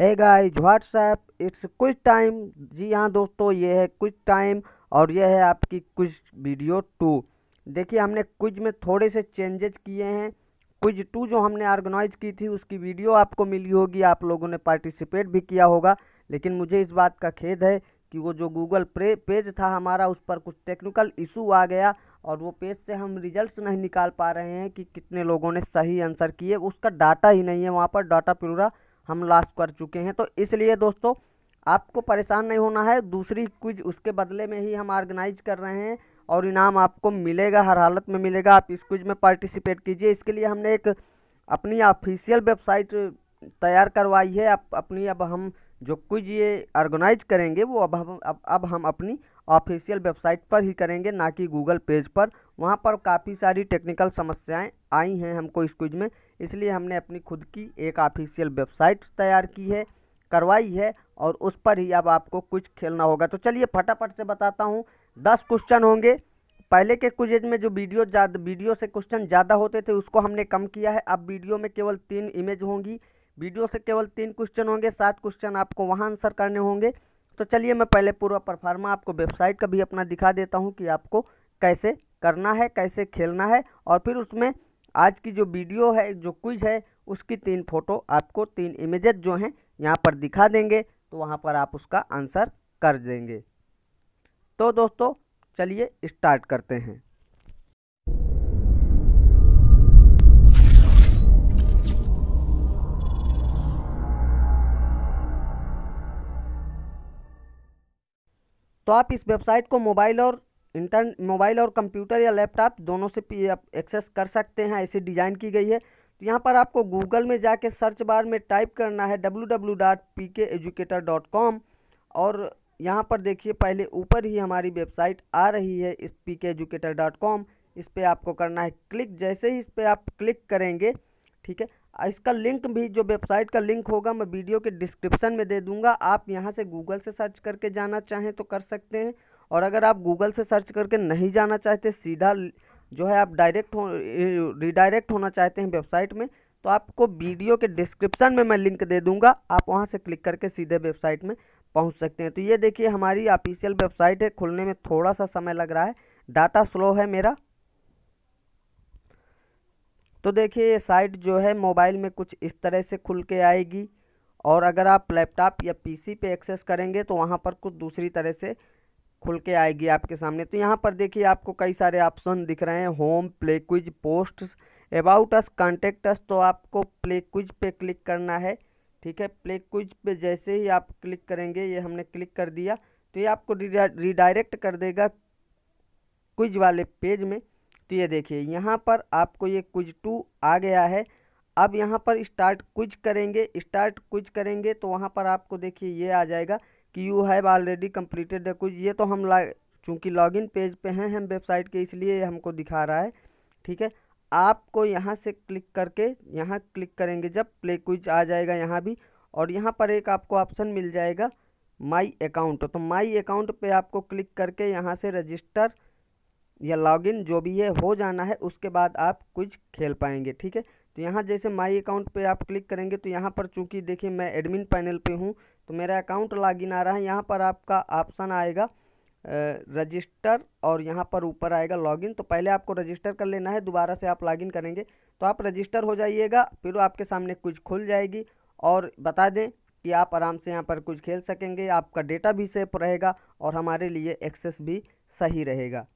है guys what's up it's कुछ time जी हाँ दोस्तों ये है कुछ टाइम और यह है आपकी कुछ वीडियो टू देखिए हमने कुछ में थोड़े से चेंजेज किए हैं कुछ टू जो हमने ऑर्गेनाइज की थी उसकी वीडियो आपको मिली होगी आप लोगों ने पार्टिसिपेट भी किया होगा लेकिन मुझे इस बात का खेद है कि वो जो गूगल पेज था हमारा उस पर कुछ टेक्निकल इशू आ गया और वो पेज से हम रिजल्ट्स नहीं निकाल पा रहे हैं कि कितने लोगों ने सही आंसर किए उसका डाटा ही नहीं है वहाँ पर डाटा पूरा हम लास्ट कर चुके हैं तो इसलिए दोस्तों आपको परेशान नहीं होना है दूसरी क्विज उसके बदले में ही हम ऑर्गेनाइज कर रहे हैं और इनाम आपको मिलेगा हर हालत में मिलेगा आप इस क्विज में पार्टिसिपेट कीजिए इसके लिए हमने एक अपनी ऑफिशियल वेबसाइट तैयार करवाई है आप अपनी अब हम जो क्विज ये ऑर्गेनाइज करेंगे वो अब हम अब, अब हम अपनी ऑफिशियल वेबसाइट पर ही करेंगे ना कि गूगल पेज पर वहाँ पर काफ़ी सारी टेक्निकल समस्याएं आई हैं हमको इस क्विज में इसलिए हमने अपनी खुद की एक ऑफिशियल वेबसाइट तैयार की है करवाई है और उस पर ही अब आपको कुछ खेलना होगा तो चलिए फटाफट से बताता हूँ दस क्वेश्चन होंगे पहले के कुछ एज में जो वीडियो ज़्यादा वीडियो से क्वेश्चन ज़्यादा होते थे उसको हमने कम किया है अब वीडियो में केवल तीन इमेज होंगी वीडियो से केवल तीन क्वेश्चन होंगे सात क्वेश्चन आपको वहाँ आंसर करने होंगे तो चलिए मैं पहले पूरा परफार्मा आपको वेबसाइट का भी अपना दिखा देता हूँ कि आपको कैसे करना है कैसे खेलना है और फिर उसमें आज की जो वीडियो है जो क्विज है उसकी तीन फ़ोटो आपको तीन इमेजेस जो हैं यहाँ पर दिखा देंगे तो वहाँ पर आप उसका आंसर कर देंगे तो दोस्तों चलिए स्टार्ट करते हैं तो आप इस वेबसाइट को मोबाइल और इंटर मोबाइल और कंप्यूटर या लैपटॉप दोनों से आप एक्सेस कर सकते हैं ऐसी डिज़ाइन की गई है तो यहाँ पर आपको गूगल में जाके सर्च बार में टाइप करना है डब्ल्यू और यहाँ पर देखिए पहले ऊपर ही हमारी वेबसाइट आ रही है इस पी के एजुकेटर डॉट कॉम इस पर आपको करना है क्लिक जैसे ही इस पर आप क्लिक करेंगे ठीक है इसका लिंक भी जो वेबसाइट का लिंक होगा मैं वीडियो के डिस्क्रिप्शन में दे दूँगा आप यहाँ से गूगल से सर्च करके जाना चाहें तो कर सकते हैं और अगर आप गूगल से सर्च करके नहीं जाना चाहते सीधा जो है आप डायरेक्ट हो रिडायरेक्ट होना चाहते हैं वेबसाइट में तो आपको वीडियो के डिस्क्रिप्शन में मैं लिंक दे दूंगा आप वहां से क्लिक करके सीधे वेबसाइट में पहुंच सकते हैं तो ये देखिए हमारी ऑफिशियल वेबसाइट है खुलने में थोड़ा सा समय लग रहा है डाटा स्लो है मेरा तो देखिए ये साइट जो है मोबाइल में कुछ इस तरह से खुल के आएगी और अगर आप लैपटॉप या पीसी पे एक्सेस करेंगे तो वहाँ पर कुछ दूसरी तरह से खुल के आएगी आपके सामने तो यहाँ पर देखिए आपको कई सारे ऑप्शन दिख रहे हैं home play quiz post about us contact us तो आपको प्ले क्विज पे क्लिक करना है ठीक है प्ले क्विज पे जैसे ही आप क्लिक करेंगे ये हमने क्लिक कर दिया तो ये आपको रिडायरेक्ट कर देगा क्विज वाले पेज में तो ये देखिए यहाँ पर आपको ये क्विज टू आ गया है अब यहाँ पर स्टार्ट क्विज करेंगे स्टार्ट क्विज करेंगे तो वहाँ पर आपको देखिए ये आ जाएगा कि you have already completed the कुछ ये तो हम ला चूँकि लॉगिन पेज पे हैं हम वेबसाइट के इसलिए हमको दिखा रहा है ठीक है आपको यहाँ से क्लिक करके यहाँ क्लिक करेंगे जब प्ले क्विज आ जाएगा यहाँ भी और यहाँ पर एक आपको ऑप्शन मिल जाएगा माई अकाउंट तो माई अकाउंट पे आपको क्लिक करके यहाँ से रजिस्टर या लॉगिन जो भी है हो जाना है उसके बाद आप कुछ खेल पाएंगे ठीक है तो यहाँ जैसे माई अकाउंट पे आप क्लिक करेंगे तो यहाँ पर चूंकि देखिए मैं एडमिन पैनल पे हूँ तो मेरा अकाउंट लॉगिन आ रहा है यहाँ पर आपका ऑप्शन आएगा रजिस्टर और यहाँ पर ऊपर आएगा लॉगिन तो पहले आपको रजिस्टर कर लेना है दोबारा से आप लॉगिन करेंगे तो आप रजिस्टर हो जाइएगा फिर आपके सामने कुछ खुल जाएगी और बता दें कि आप आराम से यहाँ पर कुछ खेल सकेंगे आपका डेटा भी सेफ रहेगा और हमारे लिए एक्सेस भी सही रहेगा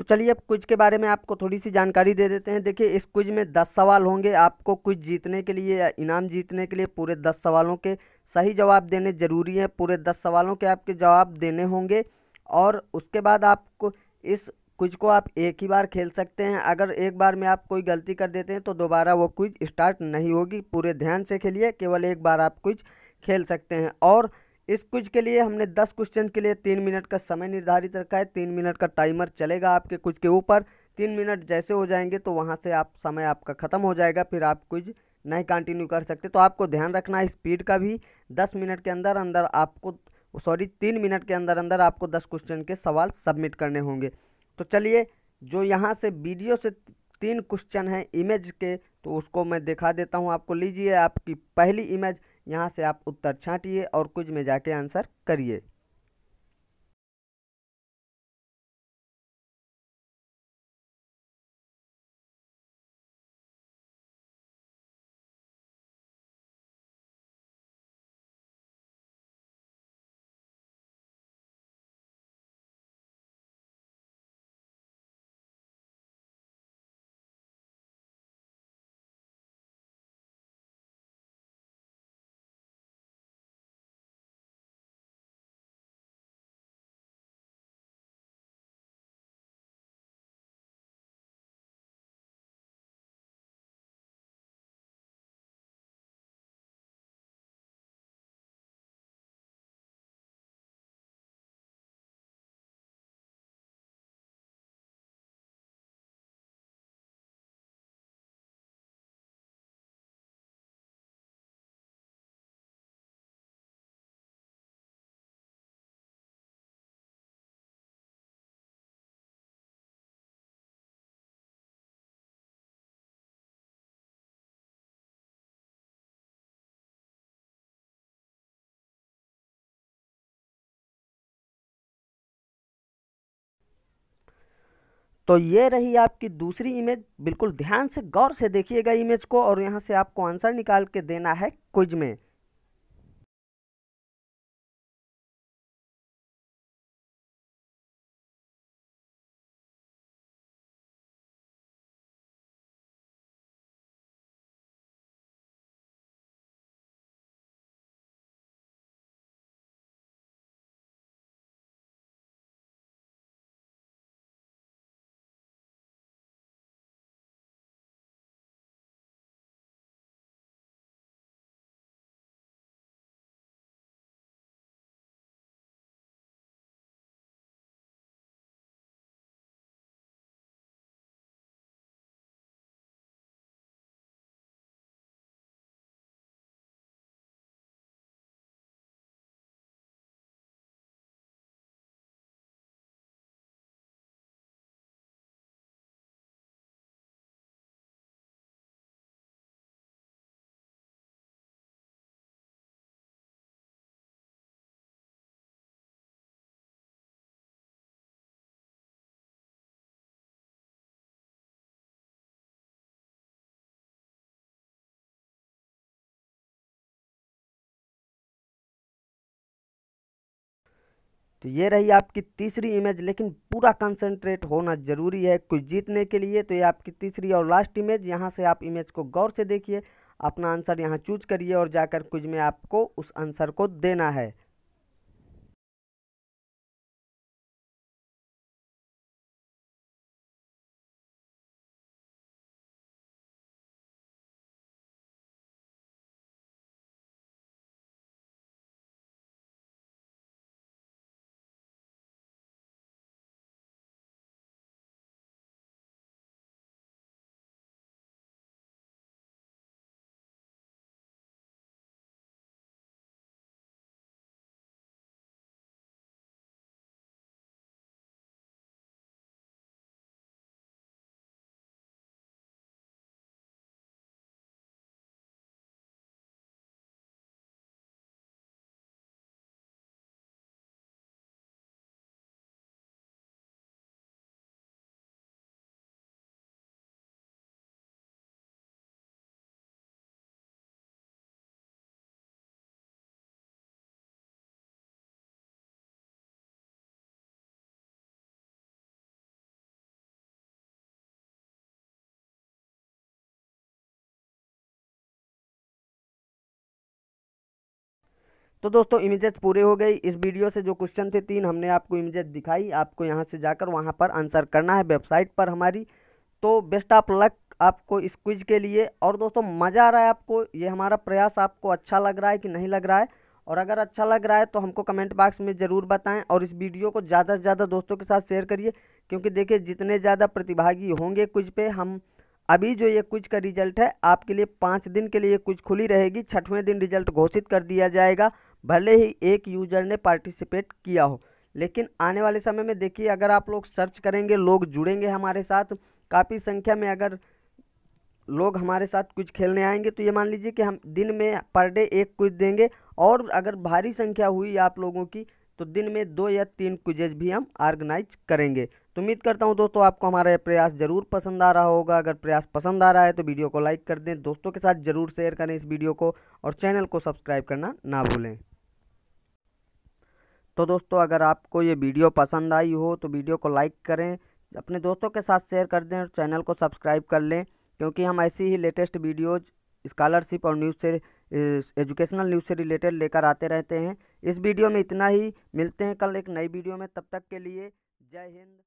तो चलिए अब क्विज के बारे में आपको थोड़ी सी जानकारी दे देते हैं देखिए इस क्विज में दस सवाल होंगे आपको क्विज जीतने के लिए या इनाम जीतने के लिए पूरे दस सवालों के सही जवाब देने ज़रूरी हैं पूरे दस सवालों के आपके जवाब देने होंगे और उसके बाद आपको इस क्विज को आप एक ही बार खेल सकते हैं अगर एक बार में आप कोई गलती कर देते हैं तो दोबारा वो क्विज स्टार्ट नहीं होगी पूरे ध्यान से खेलिए केवल एक बार आप क्विज खेल सकते हैं और इस क्विज के लिए हमने दस क्वेश्चन के लिए तीन मिनट का समय निर्धारित रखा है तीन मिनट का टाइमर चलेगा आपके क्विज के ऊपर तीन मिनट जैसे हो जाएंगे तो वहाँ से आप समय आपका ख़त्म हो जाएगा फिर आप क्विज नहीं कंटिन्यू कर सकते तो आपको ध्यान रखना है स्पीड का भी दस मिनट के अंदर अंदर आपको सॉरी तीन मिनट के अंदर अंदर आपको दस क्वेश्चन के सवाल सबमिट करने होंगे तो चलिए जो यहाँ से वीडियो से तीन क्वेश्चन हैं इमेज के तो उसको मैं दिखा देता हूँ आपको लीजिए आपकी पहली इमेज यहाँ से आप उत्तर छाँटिए और कुछ में जाके आंसर करिए तो ये रही आपकी दूसरी इमेज बिल्कुल ध्यान से गौर से देखिएगा इमेज को और यहाँ से आपको आंसर निकाल के देना है क्विज में तो ये रही आपकी तीसरी इमेज लेकिन पूरा कंसंट्रेट होना ज़रूरी है कुछ जीतने के लिए तो ये आपकी तीसरी और लास्ट इमेज यहाँ से आप इमेज को गौर से देखिए अपना आंसर यहाँ चूज करिए और जाकर कुछ में आपको उस आंसर को देना है तो दोस्तों इमेजेस पूरे हो गई इस वीडियो से जो क्वेश्चन थे तीन हमने आपको इमेजेस दिखाई आपको यहाँ से जाकर वहाँ पर आंसर करना है वेबसाइट पर हमारी तो बेस्ट ऑफ लक आपको इस क्विज के लिए और दोस्तों मज़ा आ रहा है आपको ये हमारा प्रयास आपको अच्छा लग रहा है कि नहीं लग रहा है और अगर अच्छा लग रहा है तो हमको कमेंट बॉक्स में ज़रूर बताएं और इस वीडियो को ज़्यादा से ज़्यादा दोस्तों के साथ शेयर करिए क्योंकि देखिए जितने ज़्यादा प्रतिभागी होंगे क्विज पे हम अभी जो ये क्विज का रिजल्ट है आपके लिए पाँच दिन के लिए क्विज खुली रहेगी छठवें दिन रिजल्ट घोषित कर दिया जाएगा भले ही एक यूजर ने पार्टिसिपेट किया हो लेकिन आने वाले समय में देखिए अगर आप लोग सर्च करेंगे लोग जुड़ेंगे हमारे साथ काफ़ी संख्या में अगर लोग हमारे साथ कुछ खेलने आएंगे तो ये मान लीजिए कि हम दिन में पर डे एक कुछ देंगे और अगर भारी संख्या हुई आप लोगों की तो दिन में दो या तीन कुजेज भी हम ऑर्गेनाइज करेंगे तो उम्मीद करता हूँ दोस्तों आपको हमारा प्रयास ज़रूर पसंद आ रहा होगा अगर प्रयास पसंद आ रहा है तो वीडियो को लाइक कर दें दोस्तों के साथ ज़रूर शेयर करें इस वीडियो को और चैनल को सब्सक्राइब करना ना भूलें तो दोस्तों अगर आपको ये वीडियो पसंद आई हो तो वीडियो को लाइक करें अपने दोस्तों के साथ शेयर कर दें और चैनल को सब्सक्राइब कर लें क्योंकि हम ऐसी ही लेटेस्ट वीडियोज़ स्कॉलरशिप और न्यूज़ से एजुकेशनल न्यूज़ से रिलेटेड लेकर आते रहते हैं इस वीडियो में इतना ही मिलते हैं कल एक नई वीडियो में तब तक के लिए जय हिंद